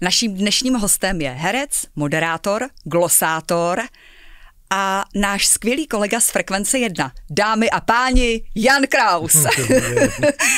Naším dnešním hostem je herec, moderátor, glosátor, a náš skvělý kolega z Frekvence 1, dámy a páni, Jan Kraus.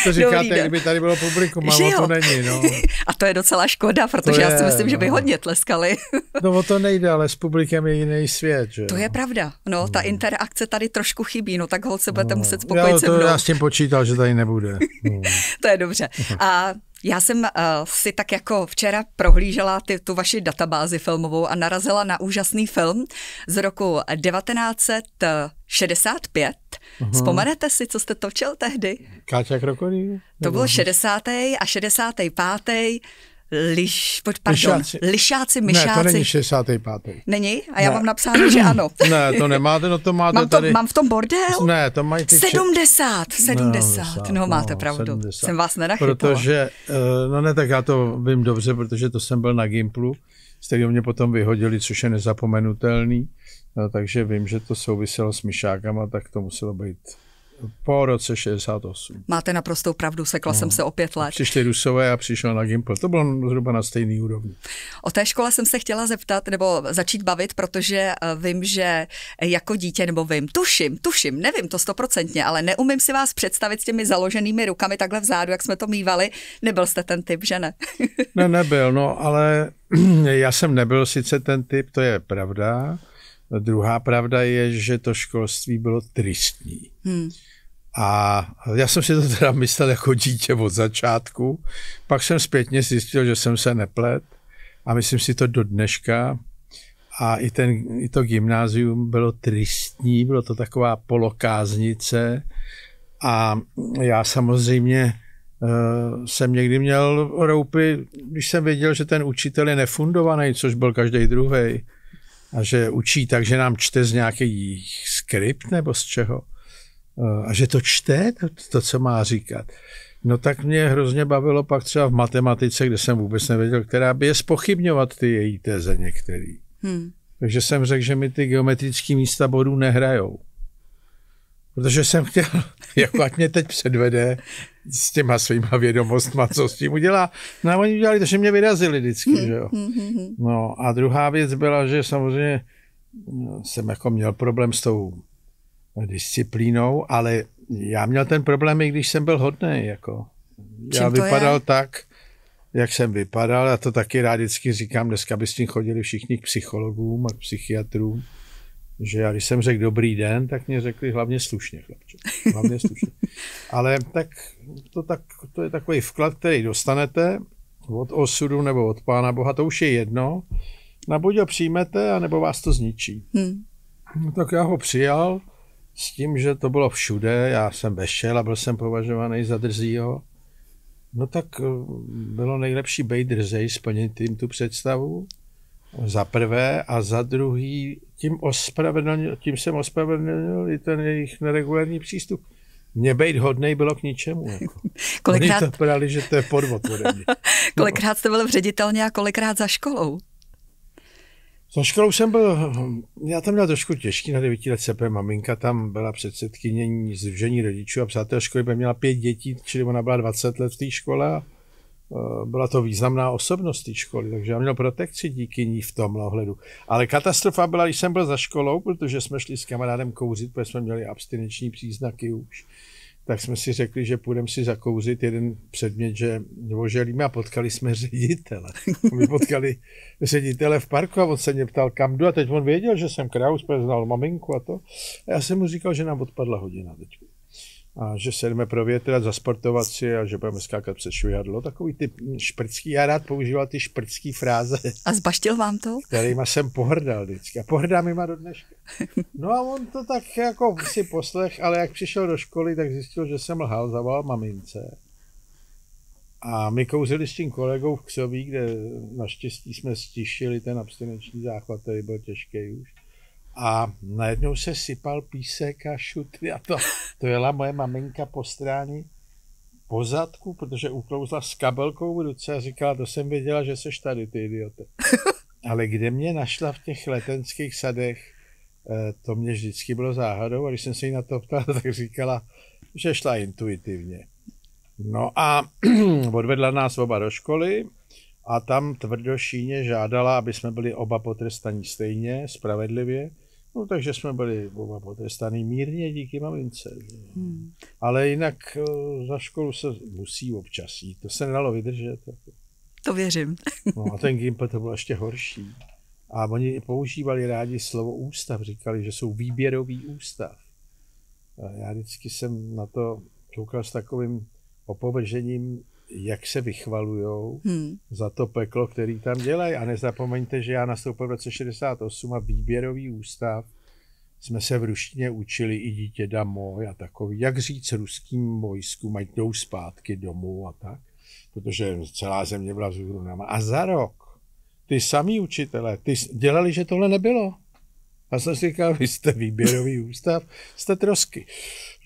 to říkáte, kdyby tady bylo publikum, ale to není. No. a to je docela škoda, protože to já si je, myslím, no. že by no. hodně tleskali. no o to nejde, ale s publikem je jiný svět. Že? To je pravda, no, no. ta hmm. interakce tady trošku chybí, no tak holce budete no. muset spokojit já, to, se mnou. Já s tím počítal, že tady nebude. No. to je dobře. Hmm. A já jsem uh, si tak jako včera prohlížela ty, tu vaši databázi filmovou a narazila na úžasný film z roku 1965. Uhum. Vzpomenete si, co jste točil tehdy? Káča Krokodýl? To byl 60. a 65 liš, pojď, pardon, lišáci, lišáci myšáci. Ne, to není 65. Není? A já ne. mám napsáno, že ano. ne, to nemáte, no to máte mám to, tady. Mám v tom bordel? Ne, to mají ty 70, 70, 70 no, no máte no, pravdu. 70. Jsem vás nenachytala. Protože, eh, no ne, tak já to vím dobře, protože to jsem byl na Gimplu, z kterého mě potom vyhodili, což je nezapomenutelný. No, takže vím, že to souviselo s myšákama, tak to muselo být po roce 68. Máte naprostou pravdu, sekla no. jsem se o pět let. Přišli Rusové a přišel na Gimpl. To bylo zhruba na stejný úrovni. O té škole jsem se chtěla zeptat nebo začít bavit, protože eh, vím, že jako dítě, nebo vím, tuším, tuším, nevím to stoprocentně, ale neumím si vás představit s těmi založenými rukami takhle vzadu, jak jsme to mývali. Nebyl jste ten typ, že ne? ne, nebyl, no ale já jsem nebyl sice ten typ, to je pravda Druhá pravda je, že to školství bylo tristní. Hmm. A já jsem si to teda myslel jako dítě od začátku, pak jsem zpětně zjistil, že jsem se neplet a myslím si to do dneška. A i, ten, i to gymnázium bylo tristní, bylo to taková polokáznice a já samozřejmě Uh, jsem někdy měl roupy, když jsem věděl, že ten učitel je nefundovaný, což byl každý druhý, a že učí tak, že nám čte z nějaký skript nebo z čeho. Eh, a že to čte, to, to co má říkat. No tak mě hrozně bavilo pak třeba v matematice, kde jsem vůbec nevěděl, která by je spochybňovat ty její teze některý. Hmm. Takže jsem řekl, že mi ty geometrické místa bodů nehrajou. Protože jsem chtěl, jako ať mě teď předvede, s těma svýma vědomostma, co s tím udělá. No a oni udělali to, že mě vyrazili vždycky, hmm, že jo. Hmm, hmm, no a druhá věc byla, že samozřejmě no, jsem jako měl problém s tou disciplínou, ale já měl ten problém, i když jsem byl hodný, jako. Čím já vypadal je? tak, jak jsem vypadal, a to taky rád vždycky říkám, dneska by s tím chodili všichni k psychologům a k psychiatrům že já když jsem řekl dobrý den, tak mě řekli hlavně slušně, chlapče. Hlavně slušně. Ale tak to, tak to je takový vklad, který dostanete od osudu nebo od Pána Boha, to už je jedno. Na buď ho přijmete, anebo vás to zničí. Hmm. No, tak já ho přijal s tím, že to bylo všude, já jsem vešel a byl jsem považovaný za drzího. No tak eh, bylo nejlepší být drzej, splnit jim tu představu. Za prvé a za druhý, tím, ospravedlnil, tím jsem ospravedlnil i ten jejich neregulární přístup. Mě být hodnej bylo k ničemu. Jako. kolikrát... Oni to prali, že to je podvod no. kolikrát jste byl v ředitelně a kolikrát za školou? Za školou jsem byl, hm, já tam měl trošku těžký na devíti let sepe. Maminka tam byla předsedkyně združení rodičů a přátel školy, by měla pět dětí, čili ona byla 20 let v té škole. A Eh, byla to významná osobnost té školy, takže já měl protekci díky ní v tom ohledu. Ale katastrofa byla, když jsem byl za školou, protože jsme šli s kamarádem kouřit, protože jsme měli abstinenční příznaky už, tak jsme si řekli, že půjdeme si zakouřit jeden předmět, že oželíme a potkali jsme ředitele. My potkali ředitele v parku a on se mě ptal, kam jdu a teď on věděl, že jsem Kraus, protože znal maminku a to. A já jsem mu říkal, že nám odpadla hodina teď a že se jdeme provětrat, zasportovat si a že budeme skákat přes švihadlo. Takový ty šprcký, já rád používal ty šprcký fráze. A zbaštil vám to? Kterýma jsem pohrdal vždycky a pohrdám jima do dneška. No a on to tak jako si poslech, ale jak přišel do školy, tak zjistil, že jsem lhal, zavolal mamince. A my kouzili s tím kolegou v Ksoví, kde naštěstí jsme stišili ten abstinenční záchvat, který byl těžký už. A najednou se sypal písek a šutry a to, to jela moje maminka po stráni po zadku, protože uklouzla s kabelkou v ruce a říkala, to jsem věděla, že seš tady, ty idiote. Ale kde mě našla v těch letenských sadech, eh, to mě vždycky bylo záhadou a když jsem se jí na to ptal, tak říkala, že šla intuitivně. No a odvedla nás oba do školy a tam tvrdošíně žádala, aby jsme byli oba potrestaní stejně, spravedlivě, No, takže jsme byli oba potrestaný mírně díky mamince. Hmm. Ale jinak eh, za školu se musí občas jít. To se nedalo vydržet. Jako. To věřím. No a ten Gimple to bylo ještě horší. A oni používali rádi slovo ústav. Říkali, že jsou výběrový ústav. A já vždycky jsem na to koukal s takovým opovržením, jak se vychvalujou hmm. za to peklo, který tam dělají. A nezapomeňte, že já nastoupil v roce 68 a výběrový ústav jsme se v ruštině učili i dítě damoj a takový, jak říct ruským vojskům, ať jdou zpátky domů a tak, protože celá země byla vzhůru A za rok ty samý učitelé ty dělali, že tohle nebylo. A jsem si říkal, vy jste výběrový ústav, jste trosky.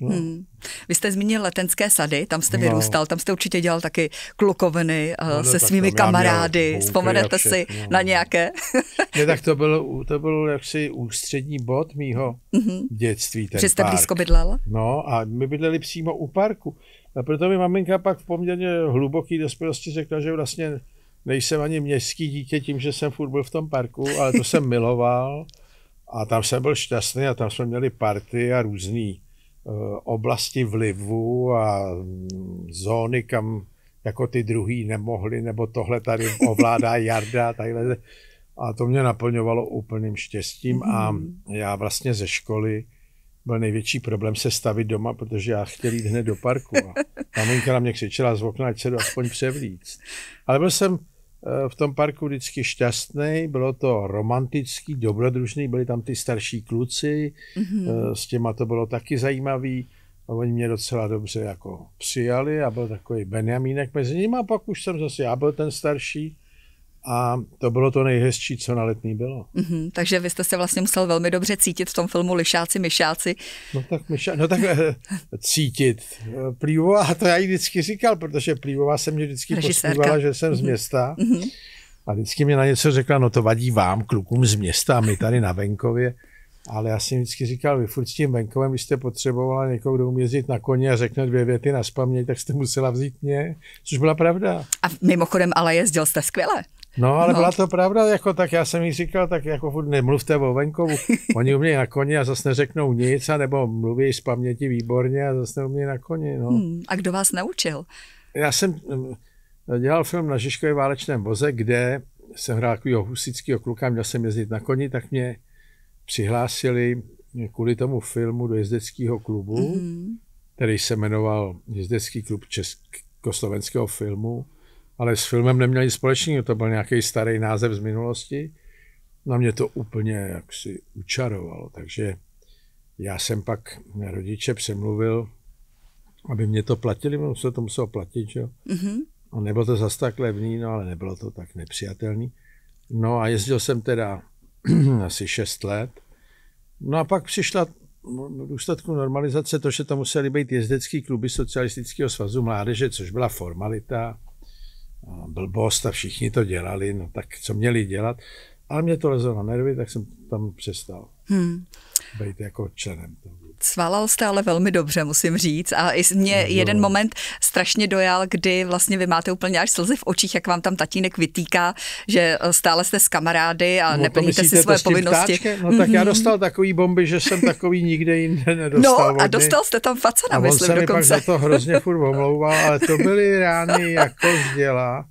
No. Hmm. Vy jste zmínil letenské sady, tam jste no. vyrůstal, no. tam jste určitě dělal taky klukoviny eh, no, no, se svými kamarády, vzpomenete si no. na nějaké? ne, tak to byl, to byl jaksi ústřední bod mýho mm-hmm. dětství. Ten Že jste park. blízko bydlel? No a my bydleli přímo u parku. A proto mi maminka pak v poměrně hluboký dospělosti řekla, že vlastně nejsem ani městský dítě tím, že jsem furt byl v tom parku, ale to jsem miloval. A tam jsem byl šťastný a tam jsme měli party a různé eh, oblasti vlivu a mm, zóny, kam jako ty druhý nemohli, nebo tohle tady ovládá Jarda, takhle A to mě naplňovalo úplným štěstím a mhm. já vlastně ze školy byl největší problém se stavit doma, protože já chtěl jít hned do parku. A maminka na mě křičela z okna, ať se do aspoň převlíct. Ale byl jsem Eh, v tom parku vždycky šťastný, bylo to romantický, dobrodružný, byli tam ty starší kluci, mm-hmm. s těma to bylo taky zajímavý. A oni mě docela dobře jako přijali a byl takový Benjamínek mezi nimi a pak už jsem zase, já byl ten starší, a to bylo to nejhezčí, co na letní bylo. Mm-hmm, takže vy jste se vlastně musel velmi dobře cítit v tom filmu Lišáci, Myšáci. No tak, myša, no tak eh, cítit. Plívová, to já jí vždycky říkal, protože Plívová se mě vždycky Režisérka. posmívala, že jsem mm-hmm. z mhm. města. Mm-hmm. A vždycky mě na něco řekla, no to vadí vám, klukům z města, my tady na venkově. Ale já jsem vždycky říkal, vy furt s tím venkovem, když jste potřebovala někoho, kdo umězit na koni a řekne dvě věty na spaměť, tak jste musela vzít mě, což byla pravda. A mimochodem ale jezdil jste skvěle. No, ale no. byla to pravda, jako tak já jsem jí říkal, tak jako furt nemluvte o venkovu. Oni umějí na koni a zase neřeknou nic, nebo mluví z paměti výborně a zase neumějí na koni. No. Hmm, a kdo vás naučil? Já jsem mm, dělal film na Žižkově válečném voze, kde jsem hrál takového husického kluka, měl jsem jezdit na koni, tak mě přihlásili kvůli tomu filmu do jezdeckého klubu, mm-hmm. který se jmenoval Jezdecký klub Československého filmu ale s filmem neměl nic společného, to byl nějaký starý název z minulosti. Na mě to úplně jaksi učarovalo, takže já jsem pak rodiče přemluvil, aby mě to platili, ono se to muselo platit, jo. Mm-hmm. A nebylo to zas tak levný, no ale nebylo to tak nepřijatelný. No a jezdil jsem teda asi 6 let. No a pak přišla v důsledku normalizace to, že tam museli být jezdecký kluby Socialistického svazu mládeže, což byla formalita blbost a všichni to dělali, no tak co měli dělat. Ale mě to lezlo na nervy, tak jsem tam přestal hmm. být jako členem toho. Cvalal jste ale velmi dobře, musím říct. A i mě no. jeden moment strašně dojal, kdy vlastně vy máte úplně až slzy v očích, jak vám tam tatínek vytýká, že eh, stále jste s kamarády a no, neplníte si své povinnosti. Ptáčkem? No tak mm-hmm. já mhm. dostal takový bomby, že jsem takový nikde jinde nedostal. No a dostal jste tam facana, myslím, on se dokonce. pak za to hrozně furt omlouval, ale to byly rány jako vzděla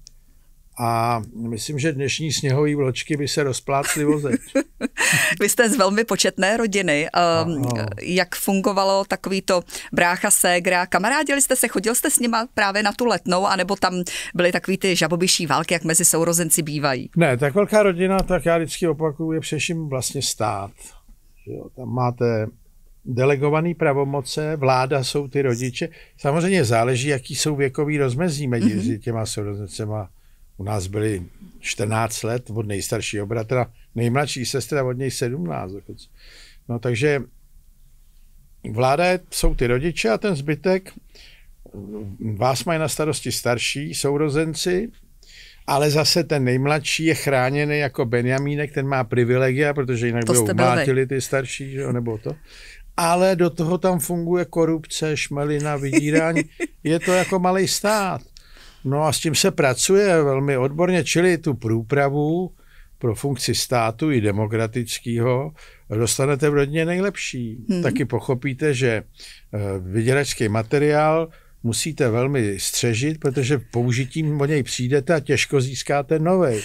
a myslím, že dnešní sněhové vločky by se rozplácly o Vy jste z velmi početné rodiny. Ehm, ano. Jak fungovalo takový to brácha, ségra? Kamarádili jste se, chodil jste s nima právě na tu letnou, anebo tam byly takový ty žabobyší války, jak mezi sourozenci bývají? Ne, tak velká rodina, tak já vždycky opakuju, je především vlastně stát. Jo, tam máte delegované pravomoce, vláda jsou ty rodiče. Samozřejmě záleží, jaký jsou věkový rozmezí mezi mm-hmm. těma sourozencema u nás byli 14 let od nejstaršího bratra, nejmladší sestra od něj 17. No takže vláda jsou ty rodiče a ten zbytek vás mají na starosti starší sourozenci, ale zase ten nejmladší je chráněný jako Benjamínek, ten má privilegia, protože jinak to budou mlátili ty starší, že jo, nebo to. Ale do toho tam funguje korupce, šmelina, vydírání. Je to jako malý stát. No a s tím se pracuje velmi odborně, čili tu průpravu pro funkci státu i demokratického dostanete v rodině nejlepší. Hmm. Taky pochopíte, že eh, vyděračský materiál musíte velmi střežit, protože použitím o něj přijdete a těžko získáte nový.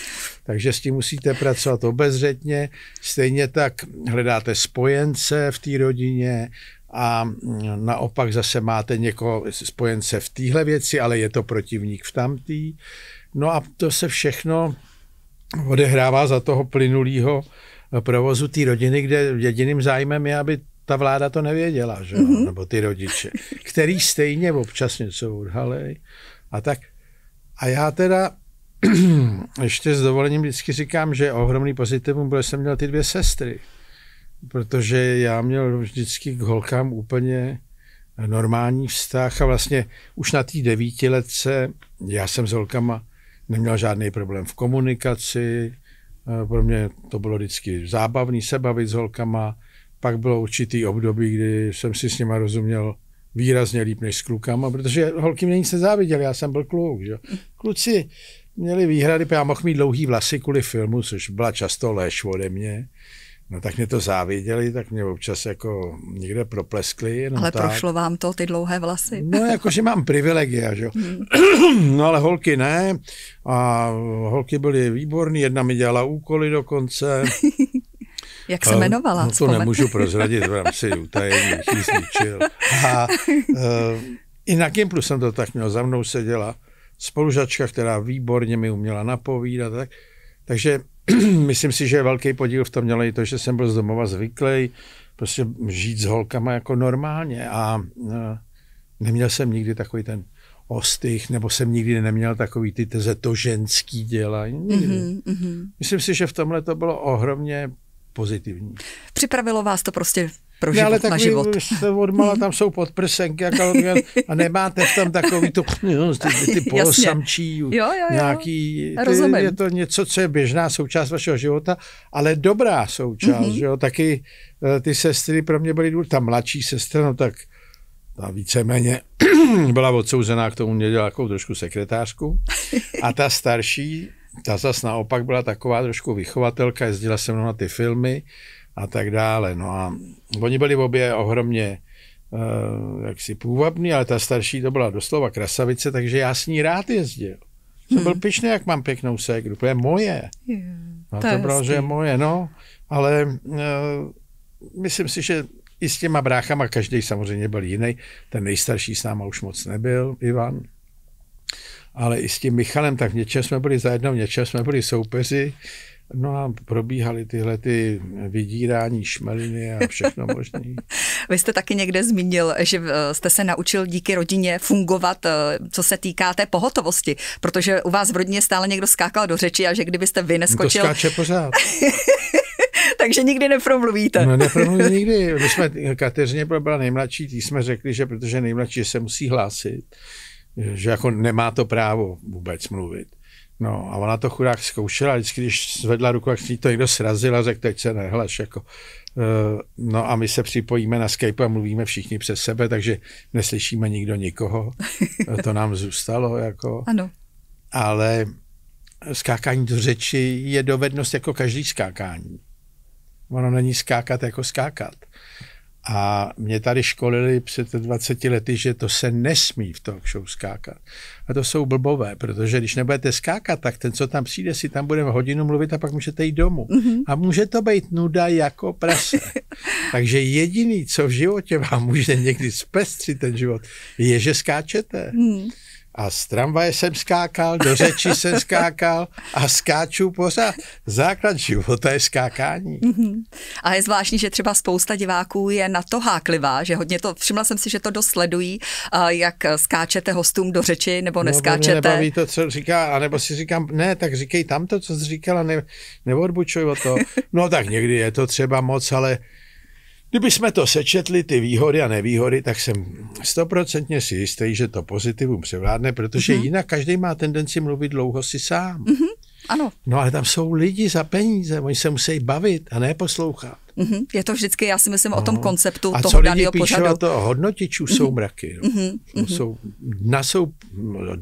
Takže s tím musíte pracovat obezřetně, stejně tak hledáte spojence v té rodině, a naopak zase máte někoho spojence v téhle věci, ale je to protivník v tamtý. No a to se všechno odehrává za toho plynulého provozu té rodiny, kde jediným zájmem je, aby ta vláda to nevěděla, že Mm-hmm. nebo ty rodiče, který stejně občas něco odhalej a tak. A já teda ještě s dovolením vždycky říkám, že ohromný pozitivum, že jsem měl ty dvě sestry protože já měl vždycky k holkám úplně normální vztah a vlastně už na té devítiletce já jsem s holkama neměl žádný problém v komunikaci, eh, pro mě to bylo vždycky zábavný se bavit s holkama, pak bylo určitý období, kdy jsem si s nima rozuměl výrazně líp než s klukama, protože holky mě nic nezáviděly, já jsem byl kluk. Že? Kluci měli výhrady, já mohl mít dlouhý vlasy kvůli filmu, což byla často lež ode mě. No tak mě to záviděli, tak mě občas jako někde propleskli. Jenom ale tak. prošlo vám to, ty dlouhé vlasy? No jakože mám privilegia, že jo. Hmm. No ale holky ne. A holky byly výborné, jedna mi dělala úkoly dokonce. Jak se jmenovala? No to nemůžu prozradit v rámci utajení, zničil. A uh, i na Gimplu jsem to tak měl, za mnou seděla spolužačka, která výborně mi uměla napovídat. Tak, takže myslím si, že velký podíl v tom měl i to, že jsem byl z domova zvyklý prostě žít s holkama jako normálně a e, neměl jsem nikdy takový ten ostych, nebo jsem nikdy neměl takový ty teze, to ženský dělají. Mm-hmm, mm-hmm. Myslím si, že v tomhle to bylo ohromně pozitivní. Připravilo vás to prostě pro život, ne, ale na život. Jste odmala, tam jsou podprsenky kalorie, a nemáte tam takový to, jo, ty, ty polosamčí, jo, jo, jo. nějaký, ty, je to něco, co je běžná součást vašeho života, ale dobrá součást, mm-hmm. jo, taky eh, ty sestry pro mě byly důležité, ta mladší sestra, no tak ta víceméně byla odsouzená k tomu, mě dělala jako trošku sekretářku. A ta starší, ta zas naopak byla taková trošku vychovatelka, jezdila se mnou na ty filmy, a tak dále. No a oni byli obě ohromně uh, jaksi půvabný, ale ta starší to byla doslova krasavice, takže já s ní rád jezdil. byl hmm. byl pišný, jak mám pěknou ségru, to je moje. Yeah, no, to, to bylo, že je moje, no. Ale uh, myslím si, že i s těma bráchama, každý samozřejmě byl jiný. Ten nejstarší s náma už moc nebyl, Ivan. Ale i s tím Michalem, tak v něčem jsme byli zajedno, v něčem jsme byli soupeři. Uh, No a probíhaly tyhle ty vydírání šmeliny a všechno možné. Vy jste taky někde zmínil, že eh, jste se naučil díky rodině fungovat, eh, co se týká té pohotovosti, protože u vás v rodině stále někdo skákal do řeči a že kdybyste vy neskočil... To skáče pořád. takže nikdy nepromluvíte. No nepromluvím nikdy. My jsme, Kateřině byla nejmladší, tý jsme řekli, že protože nejmladší se musí hlásit, že jako nemá to právo vůbec mluvit. No a ona to chudák zkoušela, vždycky, když zvedla ruku, jak si to někdo srazil a řekl, teď se nehlaš, jako. Eh, no a my se připojíme na Skype a mluvíme všichni přes sebe, takže neslyšíme nikdo nikoho. to nám zůstalo, jako. Ano. Ale skákání do řeči je dovednost jako každý skákání. Ono není skákat jako skákat. A mě tady školili před 20 lety, že to se nesmí v talk show skákat. A to jsou blbové, protože když nebudete skákat, tak ten, co tam přijde, si tam bude v hodinu mluvit a pak můžete jít domů. Mm-hmm. A může to být nuda jako prase. Takže jediný, co v životě vám může někdy zpestřit ten život, je, že skáčete. Mm a z tramvaje jsem skákal, do řeči jsem skákal a skáču pořád. Základ života je skákání. Mm-hmm. A je zvláštní, že třeba spousta diváků je na to háklivá, že hodně to, všimla jsem si, že to dosledují, jak skáčete hostům do řeči nebo no, neskáčete. No, nebaví to, co říká, anebo si říkám, ne, tak říkej tam to, co jsi říkala, ne, neodbučuj o to. No tak někdy je to třeba moc, ale Kdyby jsme to sečetli, ty výhody a nevýhody, tak jsem stoprocentně si jistý, že to pozitivum převládne, protože mm-hmm. jinak každý má tendenci mluvit dlouho si sám. Mm-hmm. Ano. No ale tam jsou lidi za peníze, oni se musí bavit a ne poslouchat. Mm-hmm. Je to vždycky, já si myslím, no. o tom no. konceptu a toho co lidi A co to hodnotičů mm-hmm. jsou mraky. No. Mm-hmm. jsou, na jsou,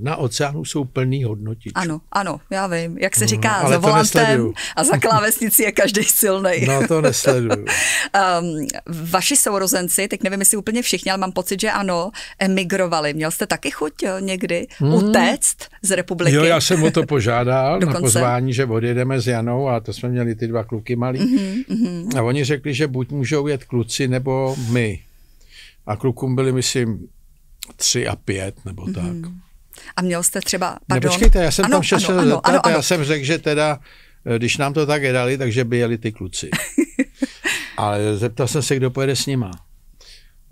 na oceánu jsou plný hodnotičů. Ano, ano, já vím. Jak se mm-hmm. říká, mm, no, za volantem a za klávesnicí je každý silný. No to nesleduju. um, vaši sourozenci, teď nevím, jestli úplně všichni, ale mám pocit, že ano, emigrovali. Měl jste taky chuť jo, někdy mm. utéct z republiky? Jo, já jsem o to požádal na pozvání, že odjedeme s Janou a to jsme měli ty dva kluky malí. Mm-hmm. A oni oni řekli, že buď můžou jet kluci, nebo my. A klukům byli, myslím, tři a pět, nebo tak. Mm-hmm. A měl jste třeba, pardon... Ne, počkejte, já jsem ano, tam šel ano, ano, ano, ano. já jsem řekl, že teda, eh, když nám to tak dali, takže by jeli ty kluci. Ale zeptal jsem se, kdo pojede s nima.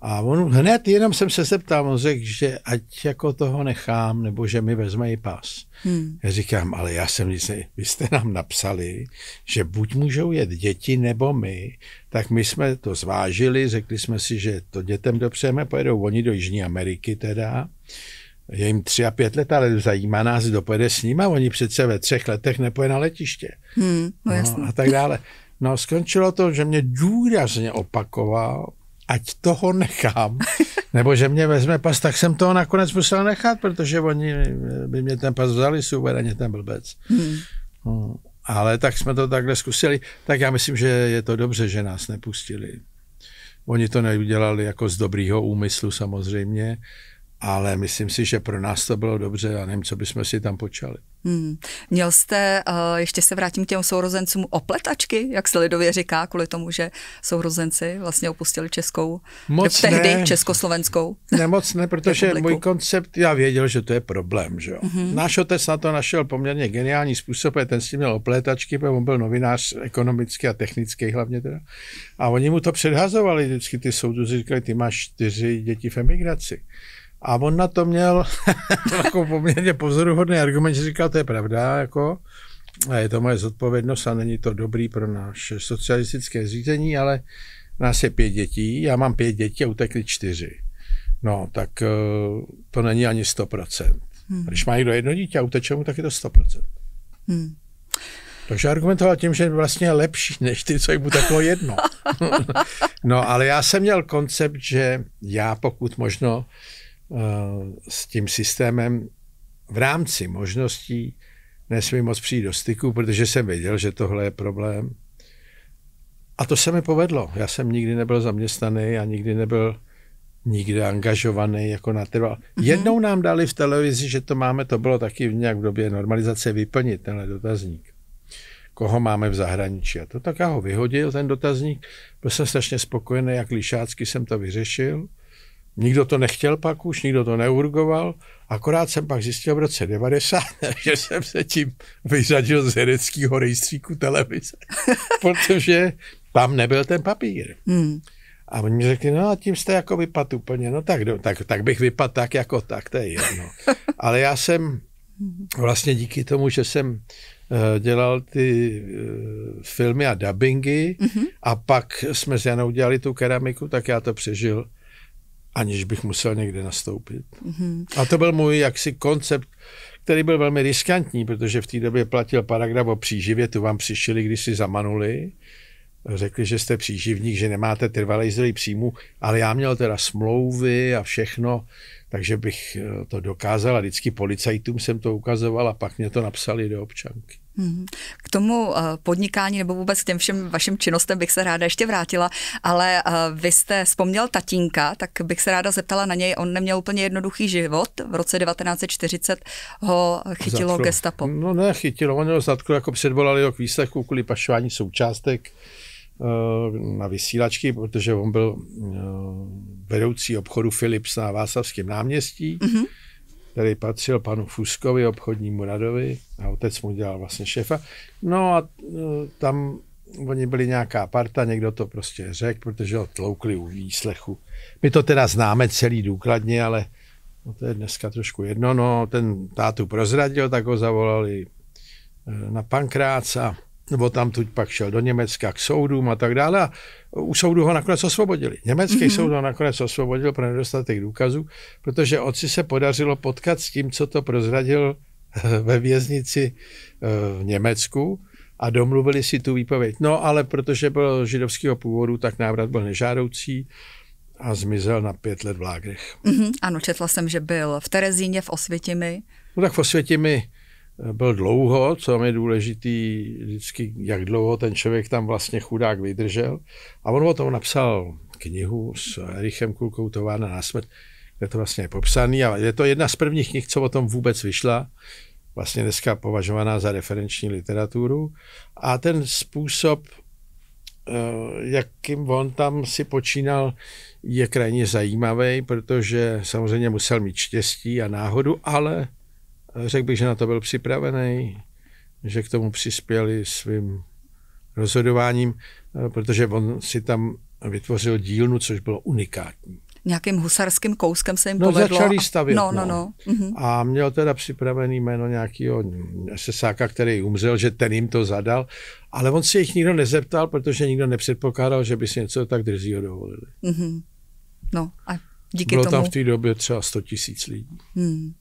A on hned jenom jsem se zeptal, on řekl, že ať jako toho nechám, nebo že mi vezme i pas. Hmm. Já říkám, ale já jsem nic ne... Vy jste nám napsali, že buď můžou jet děti, nebo my. Tak my jsme to zvážili, řekli jsme si, že to dětem dopřejeme, pojedou oni do Jižní Ameriky teda. Je jim tři a pět let, ale zajímá nás, kdo pojede s nima. Oni přece ve třech letech nepoje na letiště. Hmm, no, no, a tak dále. No skončilo to, že mě důrazně opakoval, ať toho nechám, nebo že mě vezme pas, tak jsem toho nakonec musel nechat, protože oni by mě ten pas vzali suverénně, ten blbec. Hmm. No, ale tak jsme to takhle zkusili. Tak já myslím, že je to dobře, že nás nepustili. Oni to neudělali jako z dobrýho úmyslu samozřejmě, ale myslím si, že pro nás to bylo dobře, a nevím, co bychom si tam počali. Hmm. Měl jste, uh, ještě se vrátím k těm sourozencům, opletačky, jak se lidově říká, kvůli tomu, že sourozenci vlastně opustili Českou, moc eh, tehdy ne, Československou. Nemoc ne, protože republiku. můj koncept, já věděl, že to je problém. Že jo? Mm-hmm. Náš otec na to našel poměrně geniální způsob, ten s tím měl opletačky, protože on byl novinář ekonomický a technický hlavně teda. A oni mu to předhazovali vždycky ty soudu říkali, ty máš čtyři děti v emigraci. A on na to měl jako poměrně pozoruhodný argument, že říkal, to je pravda, jako, a je to moje zodpovědnost a není to dobrý pro naše socialistické zřízení, ale nás je pět dětí, já mám pět dětí a utekli čtyři. No, tak eh, to není ani 100%. Hmm. Když má někdo jedno dítě a uteče mu, tak je to 100%. Hmm. Takže argumentoval tím, že vlastně je lepší, než ty, co mu takové jedno. no, ale já jsem měl koncept, že já pokud možno Eh, s tím systémem v rámci možností nesmím moc přijít do styku, protože jsem věděl, že tohle je problém. A to se mi povedlo. Já jsem nikdy nebyl zaměstnaný a nikdy nebyl nikdy angažovaný jako natrval. Mm-hmm. Jednou nám dali v televizi, že to máme, to bylo taky v nějak v době normalizace, vyplnit tenhle dotazník. Koho máme v zahraničí. A to tak já ho vyhodil, ten dotazník. Byl jsem strašně spokojený, jak lišácky jsem to vyřešil. Nikdo to nechtěl pak už, nikdo to neurgoval. Akorát jsem pak zjistil v roce 90, že jsem se tím vyřadil z hereckého rejstříku televize, protože tam nebyl ten papír. Hmm. A oni mi řekli, no a tím jste jako vypad úplně, no tak, tak, tak bych vypadl tak jako tak, to je jedno. Ale já jsem vlastně díky tomu, že jsem eh, dělal ty eh, filmy a dubbingy mm-hmm. a pak jsme s Janou dělali tu keramiku, tak já to přežil aniž bych musel někde nastoupit. Mm-hmm. A to byl můj jaksi koncept, který byl velmi riskantní, protože v té době platil paragraf o příživě, tu vám přišili, když si zamanuli, řekli, že jste příživník, že nemáte trvalý zdroj příjmu, ale já měl teda smlouvy a všechno, takže bych eh, to dokázal a vždycky policajtům jsem to ukazoval a pak mě to napsali do občanky. Hmm. K tomu eh, podnikání nebo vůbec k těm všem vašim činnostem bych se ráda ještě vrátila, ale eh, vy jste vzpomněl tatínka, tak bych se ráda zeptala na něj. On neměl úplně jednoduchý život. V roce 1940 ho chytilo zatklo. gestapo. No ne, chytilo, on ho zatklo, jako předvolali ho k výslechu kvůli pašování součástek eh, na vysílačky, protože on byl vedoucí obchodu Philips na Václavském náměstí. Mm-hmm který patřil panu Fuskovi, obchodnímu radovi, a otec mu dělal vlastně šefa. No a e, tam oni byli nějaká parta, někdo to prostě řekl, protože ho tloukli u výslechu. My to teda známe celý důkladně, ale no to je dneska trošku jedno. No, ten tátu prozradil, tak ho zavolali e, na pankrác a nebo tam tuď pak šel do Německa k soudům a tak dále a u soudu ho nakonec osvobodili. Německý mm-hmm. soud ho nakonec osvobodil pro nedostatek důkazů, protože otci se podařilo potkat s tím, co to prozradil eh, ve věznici eh, v Německu a domluvili si tu výpověď. No ale protože byl židovského původu, tak návrat byl nežádoucí a zmizel na pět let v lágrech. Mm-hmm. Ano, četla jsem, že byl v Terezíně, v Osvětimi. No tak v Osvětimi byl dlouho, co je důležitý vždycky, jak dlouho ten člověk tam vlastně chudák vydržel. A on o tom napsal knihu s Erichem Kulkou Tována na smrt, kde to vlastně je popsaný. A je to jedna z prvních knih, co o tom vůbec vyšla vlastně dneska považovaná za referenční literaturu. A ten způsob, eh, jakým on tam si počínal, je krajně zajímavý, protože samozřejmě musel mít štěstí a náhodu, ale Řekl bych, že na to byl připravený, že k tomu přispěli svým rozhodováním, eh, protože on si tam vytvořil dílnu, což bylo unikátní. Nějakým husarským kouskem se jim no, povedlo. začali stavět. No, no, no. no. Mhm. A měl teda připravený jméno nějakého sesáka, který umřel, že ten jim to zadal, ale on si jich nikdo nezeptal, protože nikdo nepředpokládal, že by si něco tak drzího dovolili. Mm-hmm. No a díky Bylo tomu... tam v té době třeba 100 tisíc lidí. Hmm.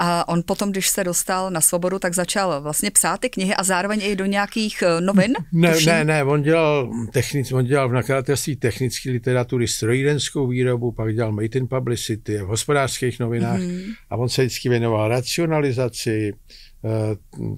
A on potom, když se dostal na svobodu, tak začal vlastně psát ty knihy a zároveň i do nějakých eh, novin? Ne, tuším? ne, ne, on dělal, technic, on dělal v nakladatelství technické literatury strojírenskou výrobu, pak dělal in Publicity v hospodářských novinách mm-hmm. a on se vždycky věnoval racionalizaci, eh,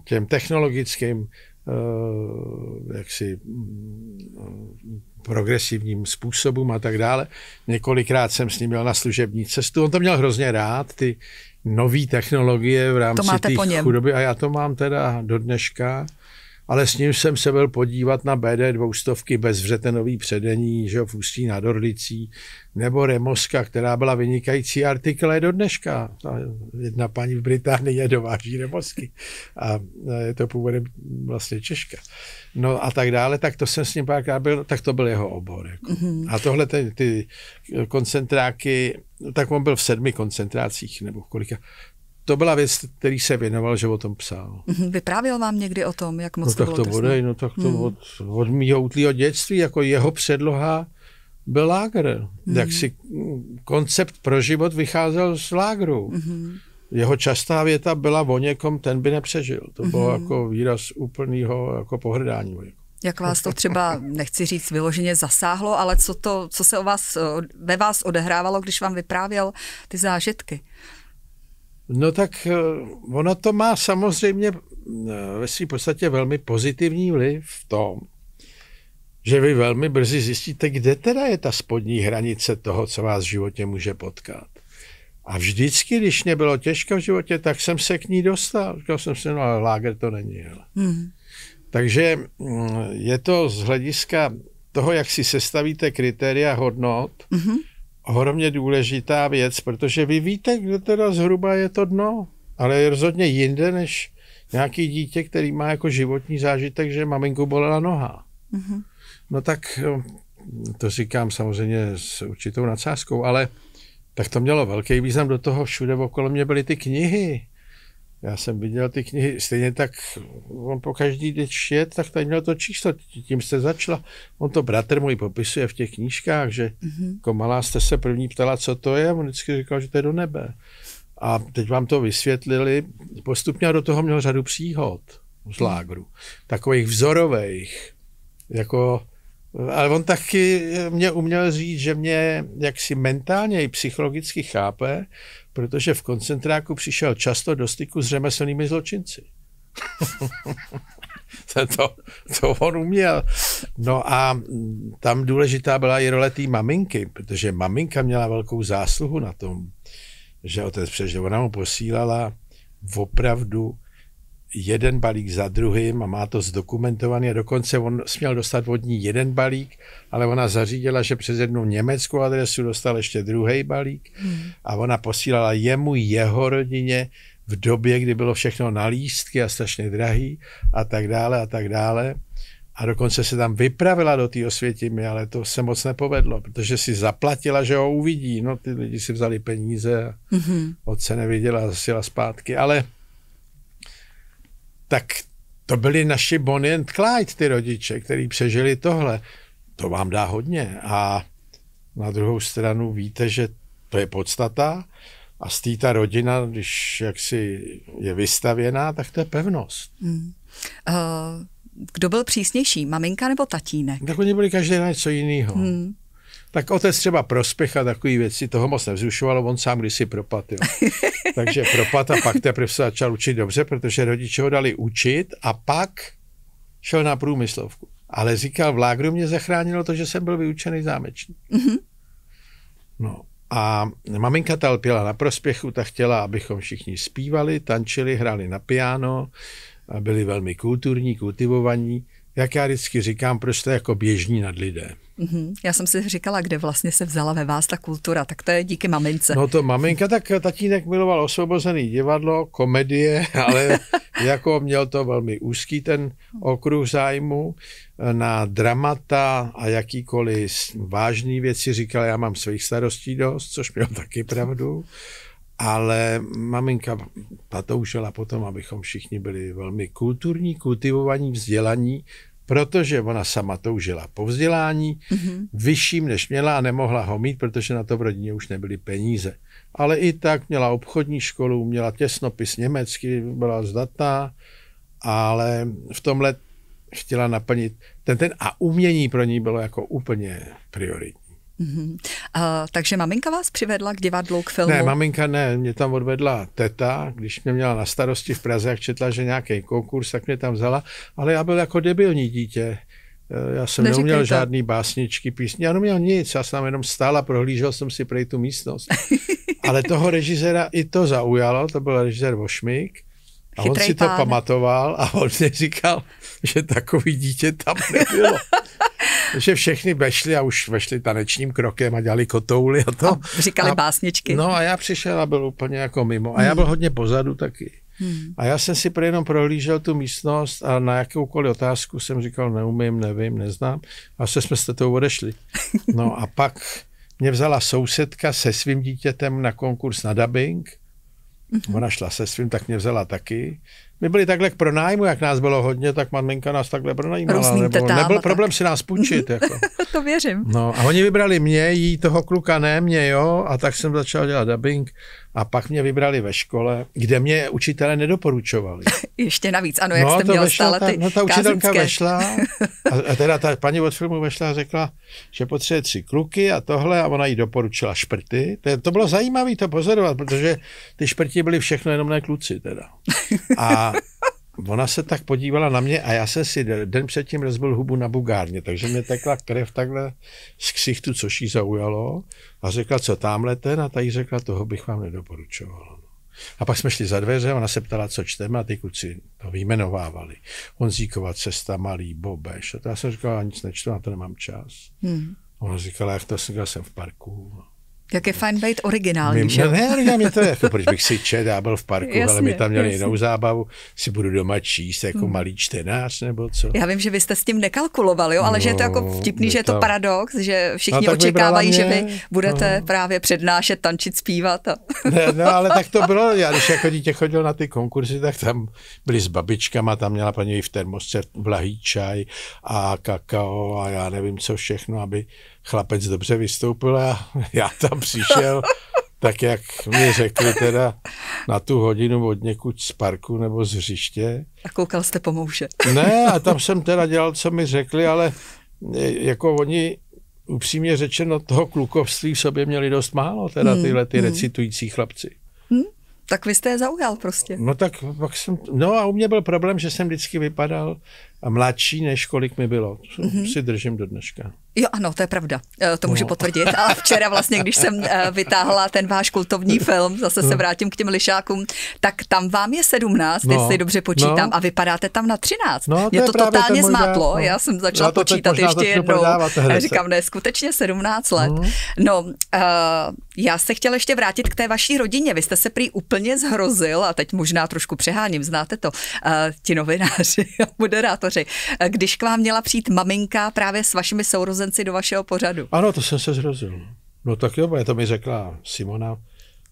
těm technologickým eh, jaksi mm, progresivním způsobům a tak dále. Několikrát jsem s ním měl na služební cestu. On to měl hrozně rád, ty nové technologie v rámci té chudoby a já to mám teda do dneška ale s ním jsem se byl podívat na BD 200 bez vřetenový předení, že v Ústí nad Orlicí, nebo Remoska, která byla vynikající artikl do dneška. Ta jedna paní v Británii je dováží Remosky a e, je to původem vlastně Češka. No a tak dále, tak to jsem s ním párkrát byl, tak to byl jeho obor. Jako. Mm-hmm. A tohle ty, ty e, koncentráky, tak on byl v sedmi koncentrácích nebo kolika, to byla věc, který se věnoval, že o tom psal. Mhm, vyprávěl vám někdy o tom, jak moc no, to tak bylo to Bude, no tak to hmm. od, od mýho útlýho dětství, jako jeho předloha byl lágr. Hmm. Jak si koncept pro život vycházel z lágru. Hmm. Jeho častá věta byla o někom, ten by nepřežil. To bylo hmm. jako výraz úplného jako pohrdání jak vás to třeba, nechci říct vyloženě zasáhlo, ale co, to, co se o vás, ve vás odehrávalo, když vám vyprávěl ty zážitky? No tak eh, ono to má samozřejmě eh, ve své podstatě velmi pozitivní vliv v tom, že vy velmi brzy zjistíte, kde teda je ta spodní hranice toho, co vás v životě může potkat. A vždycky, když mě bylo těžko v životě, tak jsem se k ní dostal. Říkal jsem si, no ale láger to není. Hmm. Mm. Takže je to z hlediska toho, jak si sestavíte kritéria hodnot, mm-hmm ohromně důležitá věc, protože vy víte, kde teda zhruba je to dno, ale je rozhodně jinde, než nějaký dítě, který má jako životní zážitek, že maminku bolela noha. Mm-hmm. No tak eh, to říkám samozřejmě s určitou nadsázkou, ale tak to mělo velký význam. Do toho všude okolo mě byly ty knihy. Já jsem viděl ty knihy, stejně tak on po každý, když je, tak tady měl to číslo, tím jste začala. On to bratr můj popisuje v těch knížkách, že mm-hmm. jako malá jste se první ptala, co to je, a on vždycky říkal, že to je do nebe. A teď vám to vysvětlili, postupně do toho měl řadu příhod z mhm. lágru, takových vzorových, jako ale on taky mě uměl říct, že mě jaksi mentálně i psychologicky chápe protože v koncentráku přišel často do styku s řemeslnými zločinci. to, to on uměl. No a tam důležitá byla i role té maminky, protože maminka měla velkou zásluhu na tom, že otec přežil. Ona mu posílala opravdu jeden balík za druhým a má to zdokumentovaný a dokonce on směl dostat od ní jeden balík, ale ona zařídila, že přes jednu německou adresu dostal ještě druhý balík hmm. a ona posílala jemu, jeho rodině v době, kdy bylo všechno na lístky a strašně drahý a tak dále a tak dále. A dokonce se tam vypravila do té osvětimy, ale to se moc nepovedlo, protože si zaplatila, že ho uvidí. No, ty lidi si vzali peníze a mm-hmm. otce neviděla a zasila zpátky. Ale tak to byli naši Bonnie and Clyde, ty rodiče, kteří přežili tohle. To vám dá hodně. A na druhou stranu víte, že to je podstata a z té ta rodina, když jaksi je vystavěná, tak to je pevnost. Mm. Uh, kdo byl přísnější, maminka nebo tatínek? Tak oni byli každý na něco jiného. Mm. Tak otec třeba prospěch a takové věci, toho moc nevzrušovalo, on sám kdysi propad. Jo. Takže propad a pak teprve se začal učit dobře, protože rodiče ho dali učit a pak šel na průmyslovku. Ale říkal, v Lágru mě zachránilo to, že jsem byl vyučený zámečník. Mm-hmm. No a maminka ta lpěla na prospěchu, ta chtěla, abychom všichni zpívali, tančili, hráli na piano, byli velmi kulturní, kultivovaní jak já vždycky říkám, proč jako běžní nad lidé. Mm-hmm. Já jsem si říkala, kde vlastně se vzala ve vás ta kultura, tak to je díky mamince. No to maminka, tak tatínek miloval osvobozený divadlo, komedie, ale jako měl to velmi úzký ten okruh zájmu na dramata a jakýkoliv vážný věci říkal, já mám svých starostí dost, což měl taky pravdu ale maminka patoušela potom, abychom všichni byli velmi kulturní, kultivovaní, vzdělaní, protože ona sama toužila po vzdělání, mm-hmm. vyšším než měla a nemohla ho mít, protože na to v rodině už nebyly peníze. Ale i tak měla obchodní školu, měla těsnopis německy, byla zdatná, ale v tomhle chtěla naplnit ten ten a umění pro ní bylo jako úplně prioritní. Mm-hmm. A, takže maminka vás přivedla k divadlu, k filmu? Ne, maminka ne, mě tam odvedla teta, když mě měla na starosti v Praze, jak četla, že nějaký konkurs, tak mě tam vzala, ale já byl jako debilní dítě. E, já jsem Neříkejte. neuměl žádný básničky, písně, já neměl nic, já jsem tam jenom stál a prohlížel jsem si prej tu místnost. Ale toho režiséra i to zaujalo, to byl režisér Vošmík, a on si to pán. pamatoval a on mě říkal, že takový dítě tam nebylo. že všechny vešli a už vešli tanečním krokem a dělali kotouly a to. A říkali a, básničky. No a já přišel a byl úplně jako mimo. A já hmm. byl hodně pozadu taky. Hmm. A já jsem si pro jenom prohlížel tu místnost a na jakoukoliv otázku jsem říkal, neumím, nevím, neznám. A se jsme s tetou odešli. No a pak mě vzala sousedka se svým dítětem na konkurs na dubbing Mhm. Ona šla se svým, tak mě vzala taky. My byli takhle k pronájmu, jak nás bylo hodně, tak maminka nás takhle pronajímala. Různým nebo, tetám, nebyl problém tak. si nás půjčit. Mhm. jako. to věřím. No a oni vybrali mě, jí toho kluka ne mě, jo, a tak jsem začal dělat dubbing a pak mě vybrali ve škole, kde mě učitelé nedoporučovali. Ještě navíc, ano, jak no, jste měl vešla, stále ty ta, No ta kázinské. učitelka vešla a, a teda ta paní od filmu vešla a řekla, že potřebuje tři kluky a tohle a ona jí doporučila šprty. To, to bylo zajímavé to pozorovat, protože ty šprti byly všechno jenom ne kluci teda. A ona se tak podívala na mě a já jsem si den předtím rozbil hubu na bugárně, takže mě tekla krev takhle z ksichtu, což jí zaujalo a řekla, co tamhle ten a tady řekla, toho bych vám nedoporučoval. A pak jsme šli za dveře, ona se ptala, co čteme a ty kluci to vyjmenovávali. Honzíková cesta, malý Bobeš. A to já jsem říkal, já nic nečtu, na to nemám čas. Hmm. Ona říkala, jak to jsem, jsem v parku. Jak je fajn být originální, že? No, ne, ne, mě to je, to, jako, proč bych si čet, já byl v parku, jasně, ale my tam měli jasně. jinou zábavu, si budu doma číst jako hmm. malý čtenář nebo co. Já vím, že vy jste s tím nekalkulovali, jo, ale no, že je to jako no, vtipný, že je to paradox, že všichni no, očekávají, že vy budete no. právě přednášet, tančit, zpívat. A... Ne, no, ale tak to bylo, já když jako dítě chodil na ty konkurzy, tak tam byli s babičkama, tam měla paní v termosce vlahý čaj a kakao a já nevím co všechno, aby chlapec dobře vystoupil a já tam přišel, tak jak mi řekli teda na tu hodinu od někud z parku nebo z hřiště. A koukal jste po Ne, a tam jsem teda dělal, co mi řekli, ale e, jako oni upřímně řečeno toho klukovství v sobě měli dost málo, teda hmm, tyhle ty hmm. recitující chlapci. Hmm? Tak vy jste je zaujal prostě. No tak pak jsem, no a u mě byl problém, že jsem vždycky vypadal a mladší než kolik mi bylo. Co mm-hmm. si držím do dneška. Jo, ano, to je pravda. Eh, to můžu no. potvrdit. A včera vlastně, když jsem eh, vytáhla ten váš kultovní film, zase se no. vrátím k těm lišákům, tak tam vám je 17, no. jestli dobře počítám, no. a vypadáte tam na 13. No, Mě to, totálně zmátlo. No. Já jsem začala no, Já to počítat ještě jednou. Já říkám, ne, skutečně 17 let. Mm. No, uh, já se chtěla ještě vrátit k té vaší rodině. Vy jste se prý úplně zhrozil, a teď možná trošku přeháním, znáte to, uh, ti novináři a redaktoři, eh, když k vám měla přijít maminka právě s vašimi sourozenci do vašeho pořadu. Ano, to jsem se zrozil. No tak jo, to mi řekla Simona,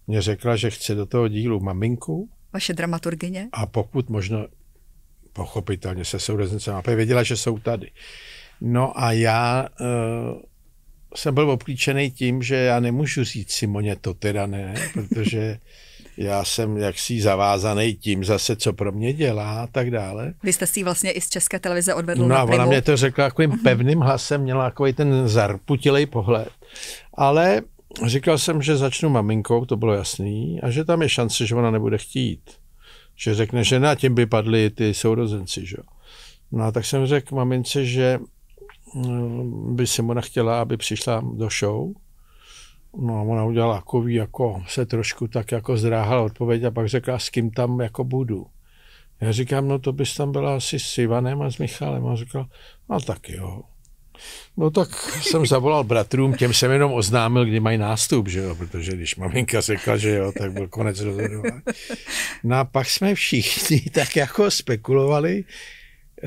mě řekla, že chce do toho dílu maminku. Vaše dramaturgině? A pokud možno, pochopitelně se sourozencem, a věděla, že jsou tady. No a já uh, jsem byl obklíčený tím, že já nemůžu říct Simoně to teda ne, protože já jsem jaksi zavázaný tím zase, co pro mě dělá a tak dále. Vy jste si vlastně i z České televize odvedl No a ona mě to řekla takovým uh-huh. pevným hlasem, měla takový ten zarputilej pohled. Ale říkal jsem, že začnu maminkou, to bylo jasný, a že tam je šance, že ona nebude chtít. Že řekne, že na tím by padly ty sourozenci, že No a tak jsem řekl mamince, že mm, by ona chtěla, aby přišla do show, No ona udělala takový, jako se trošku tak jako zdráhala odpověď a pak řekla, s kým tam jako budu. Já říkám, no to bys tam byla asi s Ivanem a s Michalem. A říkal, no tak jo. No tak jsem zavolal bratrům, těm jsem jenom oznámil, kdy mají nástup, že jo, protože když maminka řekla, že jo, tak byl konec rozhodování. No a pak jsme všichni tak jako spekulovali,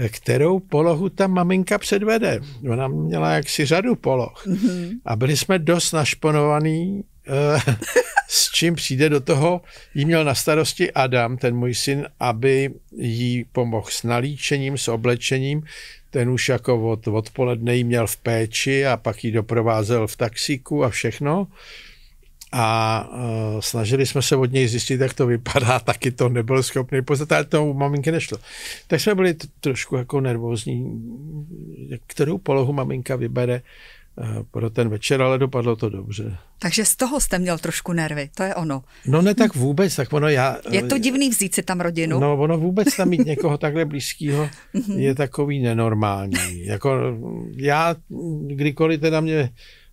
kterou polohu ta maminka předvede. Ona měla jaksi řadu poloh. Mm-hmm. A byli jsme dost našponovaný, eh, s čím přijde do toho, jí měl na starosti Adam, ten můj syn, aby jí pomohl s nalíčením, s oblečením. Ten už jako od odpoledne jí měl v péči a pak jí doprovázel v taxíku a všechno a uh, snažili jsme se od něj zjistit, jak to vypadá, taky to nebyl schopný poznat, ale to u maminky nešlo. Tak jsme byli trošku jako nervózní, kterou polohu maminka vybere uh, pro ten večer, ale dopadlo to dobře. Takže z toho jste měl trošku nervy, to je ono. No ne tak vůbec, tak ono já... E, je to divný vzít si tam rodinu. No ono vůbec tam mít někoho takhle blízkého mhm. je takový nenormální. Jako já, kdykoliv teda mě